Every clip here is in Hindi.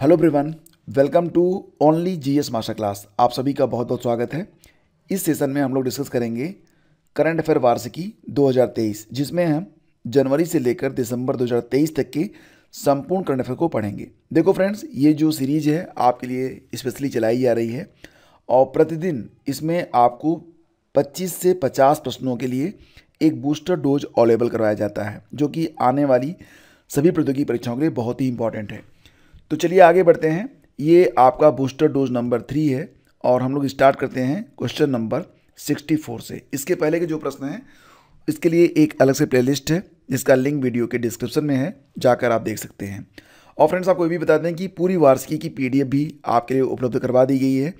हेलो ब्रिवन welcome to only GS master class आप सभी का बहुत बहुत स्वागत है इस सेशन में हम लोग डिस्कस करेंगे करंट अफेयर वार्षिकी 2023 जिसमें हम जनवरी से लेकर दिसंबर 2023 तक के संपूर्ण करंट अफेयर को पढ़ेंगे देखो फ्रेंड्स ये जो सीरीज है आपके लिए स्पेशली चलाई जा रही है और प्रतिदिन इसमें आपको पच्चीस से पचास प्रश्नों के लिए एक बूस्टर डोज अवेलेबल करवाया जाता है जो कि आने वाली सभी प्रौद्योगिकी परीक्षाओं के लिए बहुत ही इंपॉर्टेंट है तो चलिए आगे बढ़ते हैं ये आपका बूस्टर डोज नंबर थ्री है और हम लोग स्टार्ट करते हैं क्वेश्चन नंबर सिक्सटी फोर से इसके पहले के जो प्रश्न हैं इसके लिए एक अलग से प्लेलिस्ट है जिसका लिंक वीडियो के डिस्क्रिप्शन में है जाकर आप देख सकते हैं और फ्रेंड्स आपको ये भी बता दें कि पूरी वार्षिकी की पीडीएफ भी आपके लिए उपलब्ध करवा दी गई है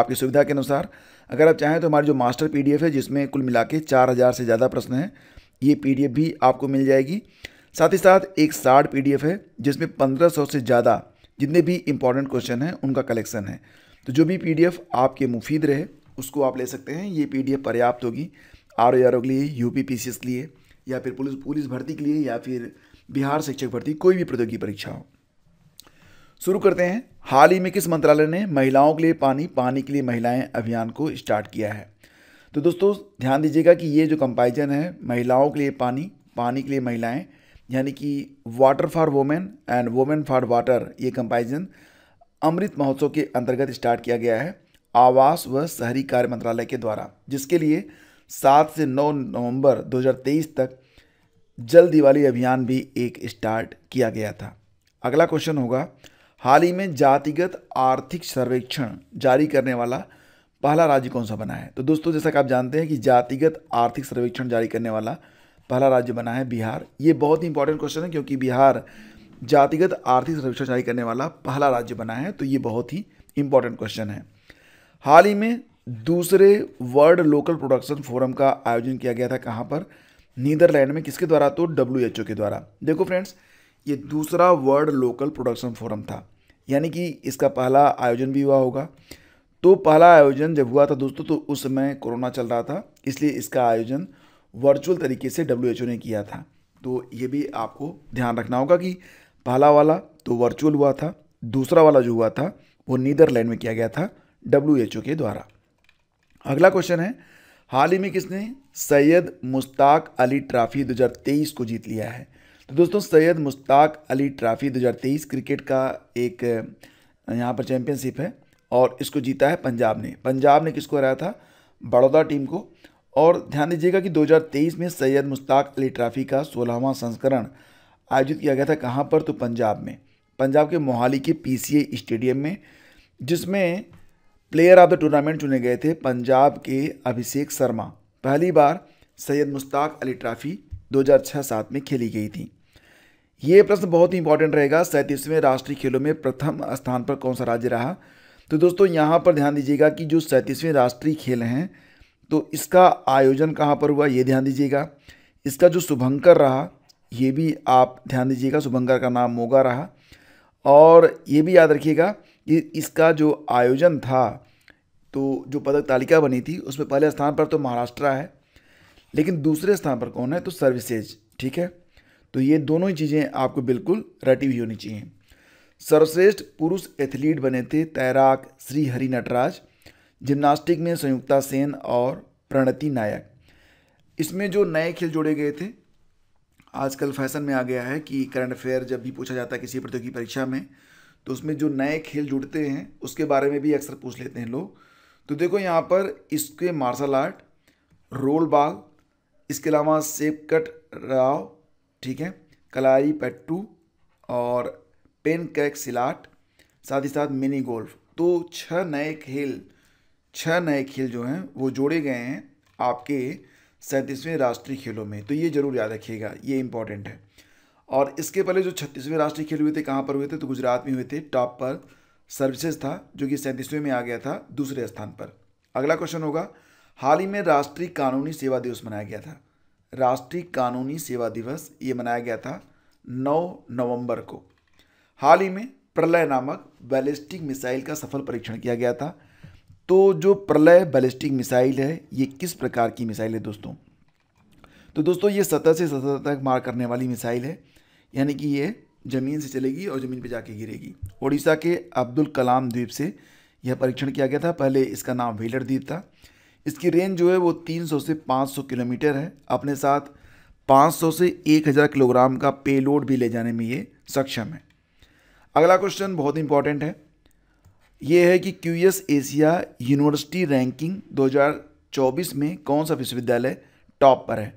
आपकी सुविधा के अनुसार अगर आप चाहें तो हमारी जो मास्टर पी है जिसमें कुल मिला के चार हज़ार से ज़्यादा प्रश्न हैं ये पी भी आपको मिल जाएगी साथ ही साथ एक साठ पी है जिसमें पंद्रह सौ से ज़्यादा जितने भी इंपॉर्टेंट क्वेश्चन हैं उनका कलेक्शन है तो जो भी पीडीएफ आपके मुफीद रहे उसको आप ले सकते हैं ये पीडीएफ पर्याप्त होगी आर ओ के लिए U P P C S के लिए या फिर पुलिस पुलिस भर्ती के लिए या फिर बिहार शिक्षक भर्ती कोई भी प्रतियोगी परीक्षा हो शुरू करते हैं हाल ही में किस मंत्रालय ने महिलाओं के लिए पानी पानी के लिए महिलाएं अभियान को स्टार्ट किया है तो दोस्तों ध्यान दीजिएगा कि ये जो कंपैरिजन है महिलाओं के लिए पानी पानी के लिए महिलाएं यानी कि water for women and women for water ये कंपेरिजन अमृत महोत्सव के अंतर्गत स्टार्ट किया गया है आवास व शहरी कार्य मंत्रालय के द्वारा जिसके लिए सात से नौ नवंबर 2023 तक जल दिवाली अभियान भी एक स्टार्ट किया गया था अगला क्वेश्चन होगा हाल ही में जातिगत आर्थिक सर्वेक्षण जारी करने वाला पहला राज्य कौन सा बना है तो दोस्तों जैसा कि आप जानते हैं कि जातिगत आर्थिक सर्वेक्षण जारी करने वाला पहला राज्य बना है बिहार ये बहुत ही इंपॉर्टेंट क्वेश्चन है क्योंकि बिहार जातिगत आर्थिक सर्वेक्षण जारी करने वाला पहला राज्य बना है तो ये बहुत ही इंपॉर्टेंट क्वेश्चन है हाल ही में दूसरे वर्ल्ड लोकल प्रोडक्शन फोरम का आयोजन किया गया था कहाँ पर नीदरलैंड में किसके द्वारा तो डब्ल्यू के द्वारा देखो फ्रेंड्स ये दूसरा वर्ल्ड लोकल प्रोडक्शन फोरम था यानी कि इसका पहला आयोजन भी हुआ होगा तो पहला आयोजन जब हुआ था दोस्तों तो उस समय कोरोना चल रहा था इसलिए इसका आयोजन वर्चुअल तरीके से डब्ल्यू ने किया था तो ये भी आपको ध्यान रखना होगा कि पहला वाला तो वर्चुअल हुआ था दूसरा वाला जो हुआ था वो नीदरलैंड में किया गया था डब्ल्यू के द्वारा अगला क्वेश्चन है हाल ही में किसने सैयद मुश्ताक अली ट्रॉफी 2023 को जीत लिया है तो दोस्तों सैयद मुश्ताक अली ट्रॉफी 2023 क्रिकेट का एक यहाँ पर चैम्पियनशिप है और इसको जीता है पंजाब ने पंजाब ने किसको हराया था बड़ौदा टीम को और ध्यान दीजिएगा कि 2023 में सैयद मुश्ताक अली ट्रॉफी का सोलहवां संस्करण आयोजित किया गया था कहाँ पर तो पंजाब में पंजाब के मोहाली के पीसीए स्टेडियम में जिसमें प्लेयर ऑफ द टूर्नामेंट चुने गए थे पंजाब के अभिषेक शर्मा पहली बार सैयद मुश्ताक अली ट्रॉफी 2006-7 में खेली गई थी ये प्रश्न बहुत ही इंपॉर्टेंट रहेगा सैंतीसवें राष्ट्रीय खेलों में प्रथम स्थान पर कौन सा राज्य रहा तो दोस्तों यहाँ पर ध्यान दीजिएगा कि जो सैंतीसवें राष्ट्रीय खेल हैं तो इसका आयोजन कहाँ पर हुआ ये ध्यान दीजिएगा इसका जो शुभंकर रहा ये भी आप ध्यान दीजिएगा शुभंकर का नाम मोगा रहा और ये भी याद रखिएगा कि इसका जो आयोजन था तो जो पदक तालिका बनी थी उसमें पहले स्थान पर तो महाराष्ट्र है लेकिन दूसरे स्थान पर कौन है तो सर्विसेज ठीक है तो ये दोनों ही चीज़ें आपको बिल्कुल रटी हुई होनी चाहिए सर्वश्रेष्ठ पुरुष एथलीट बने थे तैराक श्री हरि नटराज जिम्नास्टिक में संयुक्ता सेन और प्रणति नायक इसमें जो नए खेल जोड़े गए थे आजकल फैशन में आ गया है कि करंट अफेयर जब भी पूछा जाता है किसी प्रतियोगी परीक्षा में तो उसमें जो नए खेल जुड़ते हैं उसके बारे में भी अक्सर पूछ लेते हैं लोग तो देखो यहाँ पर इसके मार्शल आर्ट रोल बाल इसके अलावा सेप कट राव ठीक है कलाई पट्टू और पेन कैक सिलाट साथ ही साथ मिनी गोल्फ तो छह नए खेल छः नए खेल जो हैं वो जोड़े गए हैं आपके सैंतीसवें राष्ट्रीय खेलों में तो ये जरूर याद रखिएगा ये इंपॉर्टेंट है और इसके पहले जो छत्तीसवें राष्ट्रीय खेल हुए थे कहाँ पर हुए थे तो गुजरात में हुए थे टॉप पर सर्विसेज था जो कि सैंतीसवें में आ गया था दूसरे स्थान पर अगला क्वेश्चन होगा हाल ही में राष्ट्रीय कानूनी सेवा दिवस मनाया गया था राष्ट्रीय कानूनी सेवा दिवस ये मनाया गया था 9 नवंबर को हाल ही में प्रलय नामक बैलिस्टिक मिसाइल का सफल परीक्षण किया गया था तो जो प्रलय बैलिस्टिक मिसाइल है ये किस प्रकार की मिसाइल है दोस्तों तो दोस्तों ये सतह से सतह तक मार करने वाली मिसाइल है यानी कि ये ज़मीन से चलेगी और ज़मीन पर जाके गिरेगी ओडिशा के अब्दुल कलाम द्वीप से यह परीक्षण किया गया था पहले इसका नाम व्हीलर द्वीप था इसकी रेंज जो है वो 300 से 500 किलोमीटर है अपने साथ 500 से 1000 किलोग्राम का पेलोड भी ले जाने में ये सक्षम है अगला क्वेश्चन बहुत इंपॉर्टेंट है ये है कि Q S Asia university ranking 2024 में कौन सा विश्वविद्यालय टॉप पर है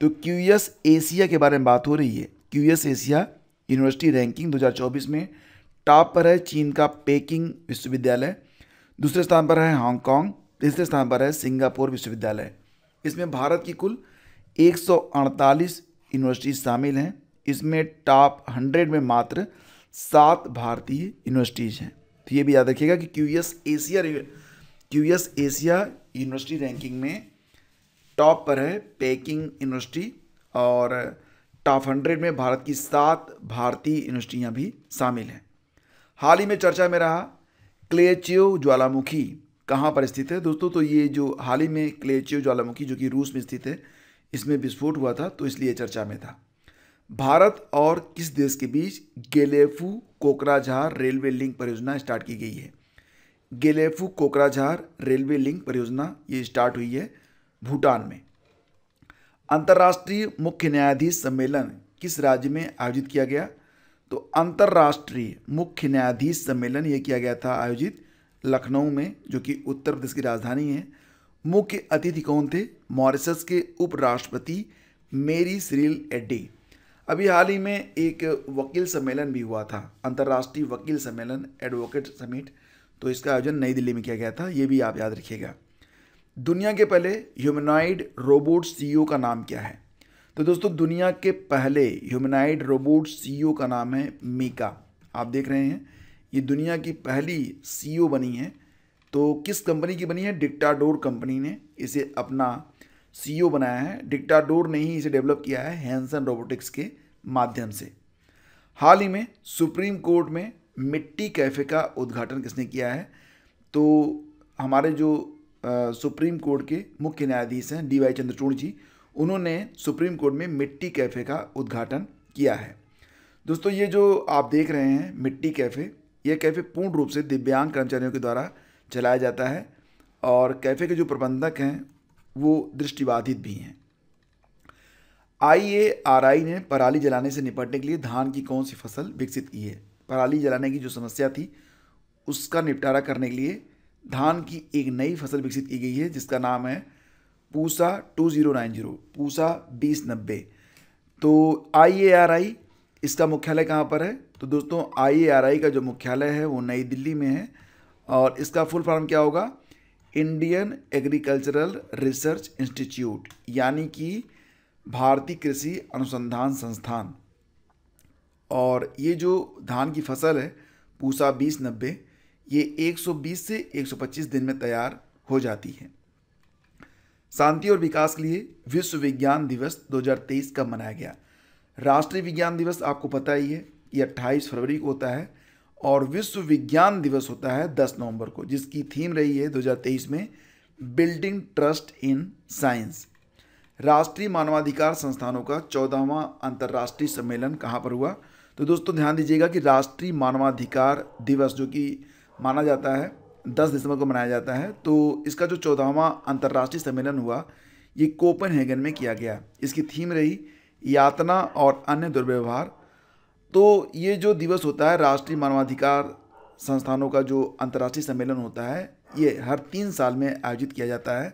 तो क्यू एस एशिया के बारे में बात हो रही है Q S Asia university ranking 2024 में टॉप पर है चीन का पेकिंग विश्वविद्यालय दूसरे स्थान पर है हांगकॉन्ग तीसरे स्थान पर है सिंगापुर विश्वविद्यालय इसमें भारत की कुल एक यूनिवर्सिटी शामिल हैं इसमें टॉप हंड्रेड में मात्र सात भारतीय यूनिवर्सिटीज़ हैं तो ये भी याद रखिएगा कि Q Asia Q Asia university ranking में टॉप पर है पेकिंग यूनिवर्सिटी और टॉप हंड्रेड में भारत की सात भारतीय यूनिवर्सिटियाँ भी शामिल हैं हाल ही में चर्चा में रहा क्लेचियो ज्वालामुखी कहाँ पर स्थित है दोस्तों तो ये जो हाल ही में क्लेचियो ज्वालामुखी जो कि रूस में स्थित है इसमें विस्फोट हुआ था तो इसलिए चर्चा में था भारत और किस देश के बीच गेलेफू कोकराझार रेलवे लिंक परियोजना स्टार्ट की गई है गेलेफू कोकराझार रेलवे लिंक परियोजना ये स्टार्ट हुई है भूटान में अंतर्राष्ट्रीय मुख्य न्यायाधीश सम्मेलन किस राज्य में आयोजित किया गया तो अंतर्राष्ट्रीय मुख्य न्यायाधीश सम्मेलन ये किया गया था आयोजित लखनऊ में जो कि उत्तर प्रदेश की राजधानी है मुख्य अतिथि कौन थे मॉरिसस के उपराष्ट्रपति मेरी सिरिल एड्डी अभी हाल ही में एक वकील सम्मेलन भी हुआ था अंतर्राष्ट्रीय वकील सम्मेलन एडवोकेट समिट तो इसका आयोजन नई दिल्ली में किया गया था ये भी आप याद रखिएगा दुनिया के पहले ह्यूमनाइड रोबोट सी का नाम क्या है तो दोस्तों दुनिया के पहले ह्यूमनाइड रोबोट सी का नाम है मीका आप देख रहे हैं ये दुनिया की पहली सी बनी है तो किस कंपनी की बनी है डिक्टाडोर कंपनी ने इसे अपना सीईओ बनाया है डिक्टाडोर ने ही इसे डेवलप किया है हैंसन रोबोटिक्स के माध्यम से हाल ही में सुप्रीम कोर्ट में मिट्टी कैफ़े का उद्घाटन किसने किया है तो हमारे जो आ, सुप्रीम कोर्ट के मुख्य न्यायाधीश हैं डी वाई चंद्रचूड़ जी उन्होंने सुप्रीम कोर्ट में मिट्टी कैफ़े का उद्घाटन किया है दोस्तों ये जो आप देख रहे हैं मिट्टी कैफ़े ये कैफ़े पूर्ण रूप से दिव्यांग कर्मचारियों के द्वारा चलाया जाता है और कैफ़े के जो प्रबंधक हैं वो दृष्टिबाधित भी हैं आई ए आर आई ने पराली जलाने से निपटने के लिए धान की कौन सी फसल विकसित की है पराली जलाने की जो समस्या थी उसका निपटारा करने के लिए धान की एक नई फसल विकसित की गई है जिसका नाम है Pusa two zero nine zero Pusa बीस नब्बे तो आई ए आर आई इसका मुख्यालय कहाँ पर है तो दोस्तों आई का जो मुख्यालय है वो नई दिल्ली में है और इसका फुल फॉर्म क्या होगा इंडियन एग्रीकल्चरल रिसर्च इंस्टीट्यूट यानी कि भारतीय कृषि अनुसंधान संस्थान और ये जो धान की फसल है पूसा बीस नब्बे ये 120 से 125 दिन में तैयार हो जाती है शांति और विकास के लिए विश्व विज्ञान दिवस 2023 का मनाया गया राष्ट्रीय विज्ञान दिवस आपको पता ही है ये 28 फरवरी को होता है और विश्व विज्ञान दिवस होता है 10 नवंबर को जिसकी थीम रही है 2023 में बिल्डिंग ट्रस्ट इन साइंस राष्ट्रीय मानवाधिकार संस्थानों का चौदहवा अंतर्राष्ट्रीय सम्मेलन कहाँ पर हुआ तो दोस्तों ध्यान दीजिएगा कि राष्ट्रीय मानवाधिकार दिवस जो कि माना जाता है 10 दिसंबर को मनाया जाता है तो इसका जो चौदहवा अंतर्राष्ट्रीय सम्मेलन हुआ ये कोपेनहेगन में किया गया इसकी थीम रही यातना और अन्य दुर्व्यवहार तो ये जो दिवस होता है राष्ट्रीय मानवाधिकार संस्थानों का जो अंतर्राष्ट्रीय सम्मेलन होता है ये हर तीन साल में आयोजित किया जाता है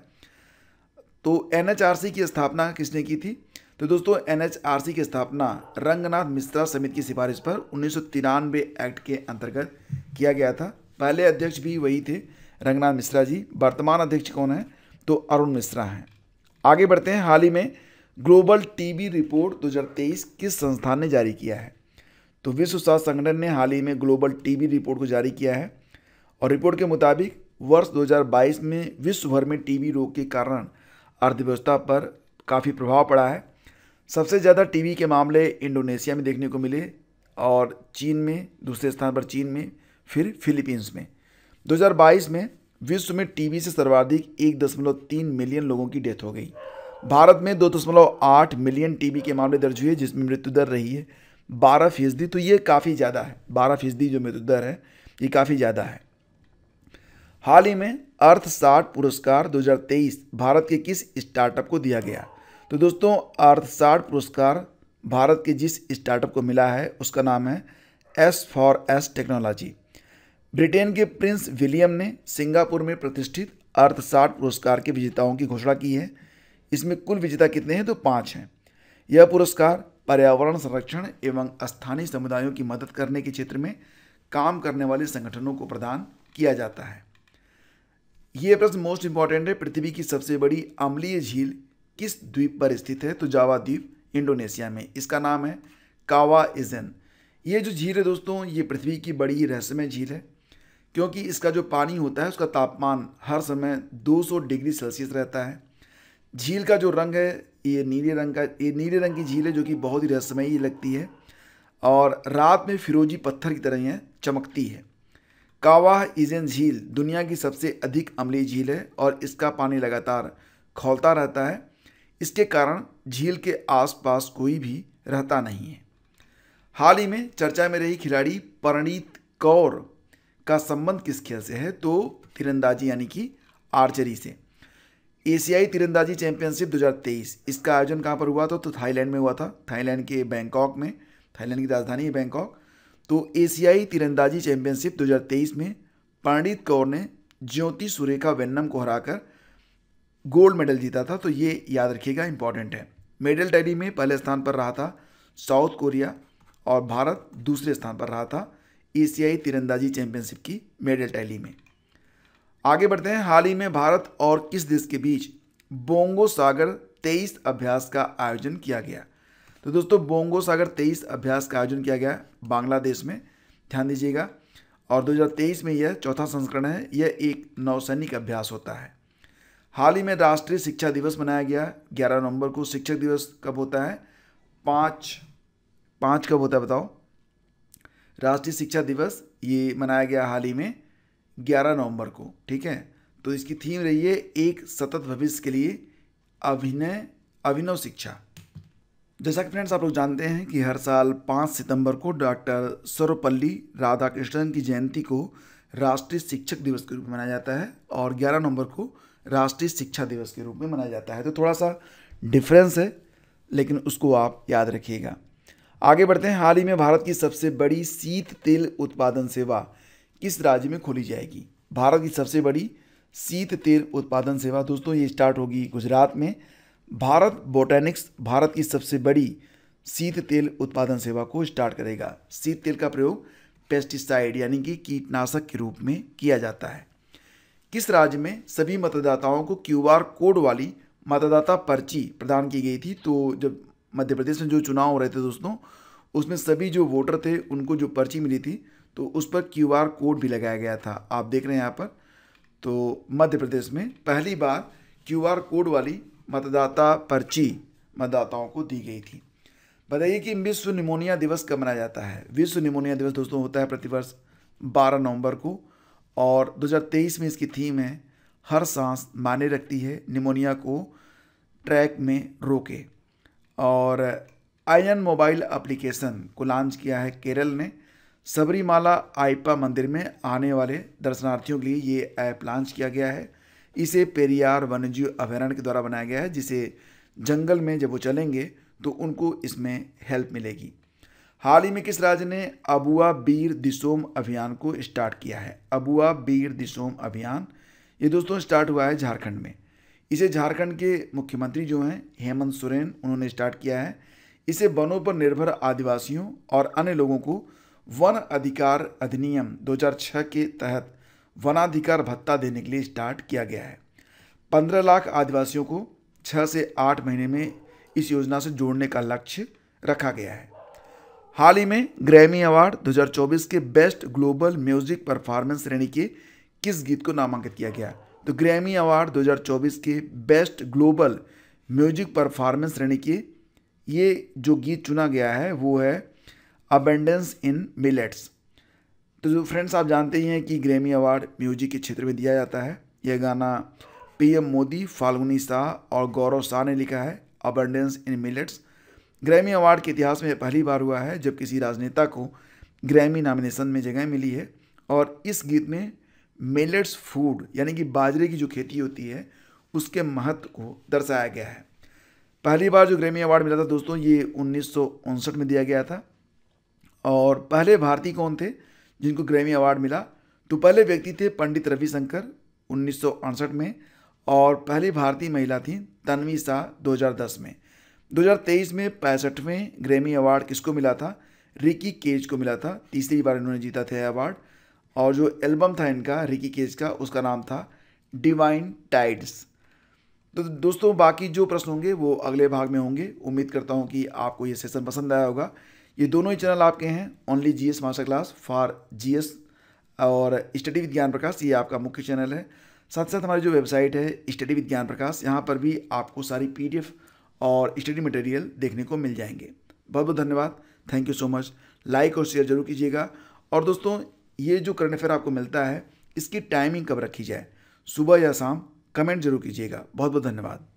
तो एन की स्थापना किसने की थी तो दोस्तों एन की स्थापना रंगनाथ मिश्रा समिति की सिफारिश पर उन्नीस एक्ट के अंतर्गत किया गया था पहले अध्यक्ष भी वही थे रंगनाथ मिश्रा जी वर्तमान अध्यक्ष कौन है तो अरुण मिश्रा हैं आगे बढ़ते हैं हाल ही में ग्लोबल टीबी रिपोर्ट 2023 किस संस्थान ने जारी किया है तो विश्व स्वास्थ्य संगठन ने हाल ही में ग्लोबल टीबी रिपोर्ट को जारी किया है और रिपोर्ट के मुताबिक वर्ष 2022 में विश्व भर में टीबी रोग के कारण अर्थव्यवस्था पर काफ़ी प्रभाव पड़ा है सबसे ज़्यादा टीबी के मामले इंडोनेशिया में देखने को मिले और चीन में दूसरे स्थान पर चीन में फिर फिलीपींस में 2022 में विश्व में टीबी से सर्वाधिक एक दशमलव तीन मिलियन लोगों की डेथ हो गई भारत में दो दशमलव आठ मिलियन टीबी के मामले दर्ज हुए जिसमें मृत्यु दर रही है बारह फीसदी तो ये काफ़ी ज़्यादा है बारह फीसदी जो मृत्यु दर है ये काफ़ी ज़्यादा है हाल ही में अर्थसाट पुरस्कार 2023 भारत के किस स्टार्टअप को दिया गया तो दोस्तों अर्थसाट पुरस्कार भारत के जिस स्टार्टअप को मिला है उसका नाम है S for S technology Britain के प्रिंस विलियम ने सिंगापुर में प्रतिष्ठित अर्थसाट पुरस्कार के विजेताओं की घोषणा की है इसमें कुल विजेता कितने हैं तो पाँच हैं यह पुरस्कार पर्यावरण संरक्षण एवं स्थानीय समुदायों की मदद करने के क्षेत्र में काम करने वाले संगठनों को प्रदान किया जाता है ये प्रश्न मोस्ट इंपॉर्टेंट है पृथ्वी की सबसे बड़ी अम्लीय झील किस द्वीप पर स्थित है तो जावा द्वीप इंडोनेशिया में इसका नाम है कावा इजन ये जो झील है दोस्तों ये पृथ्वी की बड़ी रहस्यमय झील है क्योंकि इसका जो पानी होता है उसका तापमान हर समय 200 डिग्री सेल्सियस रहता है झील का जो रंग है ये नीले रंग का ये नीले रंग की झील है जो कि बहुत ही रहस्यमयी लगती है और रात में फिरोजी पत्थर की तरह यह चमकती है कावाह इजेन झील दुनिया की सबसे अधिक अम्लीय झील है और इसका पानी लगातार खोलता रहता है इसके कारण झील के आसपास कोई भी रहता नहीं है हाल ही में चर्चा में रही खिलाड़ी परणीत कौर का संबंध किस खेल से है तो तीरंदाजी यानी कि आर्चरी से एशियाई तिरंदाजी चैंपियनशिप 2023 इसका आयोजन कहाँ पर हुआ था तो थाईलैंड में हुआ था थाईलैंड के बैंकॉक में थाईलैंड की राजधानी है बैंकॉक तो एशियाई तिरंदाजी चैंपियनशिप 2023 में पांडित कौर ने ज्योति सुरेखा वेन्नम को हराकर गोल्ड मेडल जीता था तो ये याद रखिएगा इंपॉर्टेंट है मेडल टैली में पहले स्थान पर रहा था साउथ कोरिया और भारत दूसरे स्थान पर रहा था एशियाई तीरंदाजी चैंपियनशिप की मेडल टैली में आगे बढ़ते हैं हाल ही में भारत और किस देश के बीच बोंगो सागर तेईस अभ्यास का आयोजन किया गया तो दोस्तों बोंगो सागर तेईस अभ्यास का आयोजन किया गया बांग्लादेश में ध्यान दीजिएगा और 2023 में यह चौथा संस्करण है यह एक नौसैनिक अभ्यास होता है हाल ही में राष्ट्रीय शिक्षा दिवस मनाया गया 11 नवंबर को शिक्षक दिवस कब होता है पाँच पाँच कब होता है बताओ राष्ट्रीय शिक्षा दिवस ये मनाया गया हाल ही में 11 नवंबर को ठीक है तो इसकी थीम रही है एक सतत भविष्य के लिए अभिनय अभिनव शिक्षा जैसा कि फ्रेंड्स आप लोग जानते हैं कि हर साल 5 सितंबर को डॉक्टर सर्वपल्ली राधाकृष्णन की जयंती को राष्ट्रीय शिक्षक दिवस के रूप में मनाया जाता है और 11 नवंबर को राष्ट्रीय शिक्षा दिवस के रूप में मनाया जाता है तो थोड़ा सा डिफरेंस है लेकिन उसको आप याद रखिएगा आगे बढ़ते हैं हाल ही में भारत की सबसे बड़ी शीत तेल उत्पादन सेवा किस राज्य में खोली जाएगी भारत की सबसे बड़ी शीत तेल उत्पादन सेवा दोस्तों ये स्टार्ट होगी गुजरात में भारत बोटेनिक्स भारत की सबसे बड़ी शीत तेल उत्पादन सेवा को स्टार्ट करेगा शीत तेल का प्रयोग पेस्टिसाइड यानी कि कीटनाशक के रूप में किया जाता है किस राज्य में सभी मतदाताओं को क्यूआर कोड वाली मतदाता पर्ची प्रदान की गई थी तो जब मध्य प्रदेश में जो चुनाव हो रहे थे दोस्तों उसमें सभी जो वोटर थे उनको जो पर्ची मिली थी तो उस पर क्यू आर कोड भी लगाया गया था आप देख रहे हैं यहाँ पर तो मध्य प्रदेश में पहली बार क्यू आर कोड वाली मतदाता पर्ची मतदाताओं को दी गई थी बताइए कि विश्व निमोनिया दिवस कब मनाया जाता है विश्व निमोनिया दिवस दोस्तों होता है प्रतिवर्ष 12 नवंबर को और 2023 में इसकी थीम है हर सांस माने रखती है निमोनिया को ट्रैक में रोके और आयन मोबाइल एप्लीकेशन को लॉन्च किया है केरल ने सबरीमाला आइपा मंदिर में आने वाले दर्शनार्थियों के लिए ये ऐप लॉन्च किया गया है इसे पेरियार वन्यजीव अभ्यारण्य के द्वारा बनाया गया है जिसे जंगल में जब वो चलेंगे तो उनको इसमें हेल्प मिलेगी हाल ही में किस राज्य ने अबुआ बीर दिसोम अभियान को स्टार्ट किया है अबुआ बीर दिसोम अभियान ये दोस्तों स्टार्ट हुआ है झारखंड में इसे झारखंड के मुख्यमंत्री जो हैं हेमंत सोरेन उन्होंने स्टार्ट किया है इसे वनों पर निर्भर आदिवासियों और अन्य लोगों को वन अधिकार अधिनियम 2006 के तहत वनाधिकार भत्ता देने के लिए स्टार्ट किया गया है पंद्रह लाख आदिवासियों को छः से आठ महीने में इस योजना से जोड़ने का लक्ष्य रखा गया है हाल ही में ग्रैमी अवार्ड 2024 के बेस्ट ग्लोबल म्यूजिक परफॉर्मेंस श्रेणी के किस गीत को नामांकित किया गया तो ग्रैमी अवार्ड 2024 के बेस्ट ग्लोबल म्यूजिक परफॉर्मेंस श्रेणी के ये जो गीत चुना गया है वो है अबेंडेंस इन मिलेट्स तो जो फ्रेंड्स आप जानते ही हैं कि ग्रेमी अवार्ड म्यूजिक के क्षेत्र में दिया जाता है यह गाना पीएम मोदी फाल्गुनी शाह और गौरव शाह ने लिखा है abundance in millets Grammy award के इतिहास में पहली बार हुआ है जब किसी राजनेता को ग्रैमी नामिनेशन में जगह मिली है और इस गीत में मिलेट्स फूड यानी कि बाजरे की जो खेती होती है उसके महत्व को दर्शाया गया है पहली बार जो ग्रैमी अवार्ड मिला था दोस्तों ये उन्नीस में दिया गया था और पहले भारतीय कौन थे जिनको ग्रैमी अवार्ड मिला तो पहले व्यक्ति थे पंडित रविशंकर उन्नीस में और पहली भारतीय महिला थी तन्वी शाह 2010 में 2023 में पैंसठवें ग्रैमी अवार्ड किसको मिला था रिकी केज को मिला था तीसरी बार इन्होंने जीता था अवार्ड और जो एल्बम था इनका रिकी केज का उसका नाम था डिवाइन टाइड्स तो दोस्तों बाकी जो प्रश्न होंगे वो अगले भाग में होंगे उम्मीद करता हूँ कि आपको ये सेशन पसंद आया होगा ये दोनों ही चैनल आपके हैं only G S master class for G S और स्टडी विद ज्ञान प्रकाश ये आपका मुख्य चैनल है साथ साथ हमारी जो वेबसाइट है स्टडी विद ज्ञान प्रकाश यहाँ पर भी आपको सारी पी और स्टडी मटेरियल देखने को मिल जाएंगे बहुत बहुत धन्यवाद thank you so much like और शेयर जरूर कीजिएगा और दोस्तों ये जो करंट अफेयर आपको मिलता है इसकी टाइमिंग कब रखी जाए सुबह या शाम कमेंट जरूर कीजिएगा बहुत बहुत धन्यवाद